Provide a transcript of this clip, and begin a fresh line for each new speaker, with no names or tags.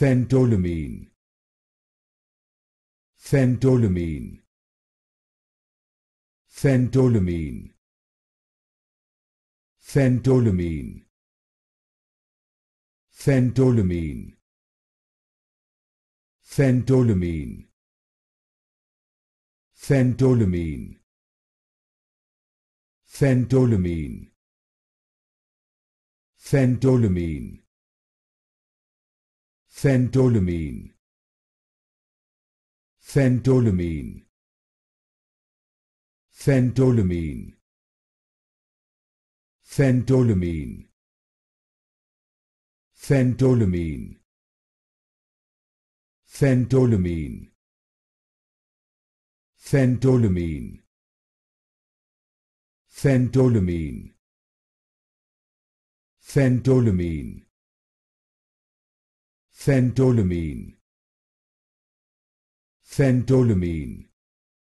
phentolamine phentolamine phentolamine phentolamine phentolamine phentolamine phentolamine phentolamine phentolamine phentolamine phentolamine phentolamine phentolamine phentolamine phentolamine phentolamine phentolamine phentolamine Phentolamine. Phentolamine.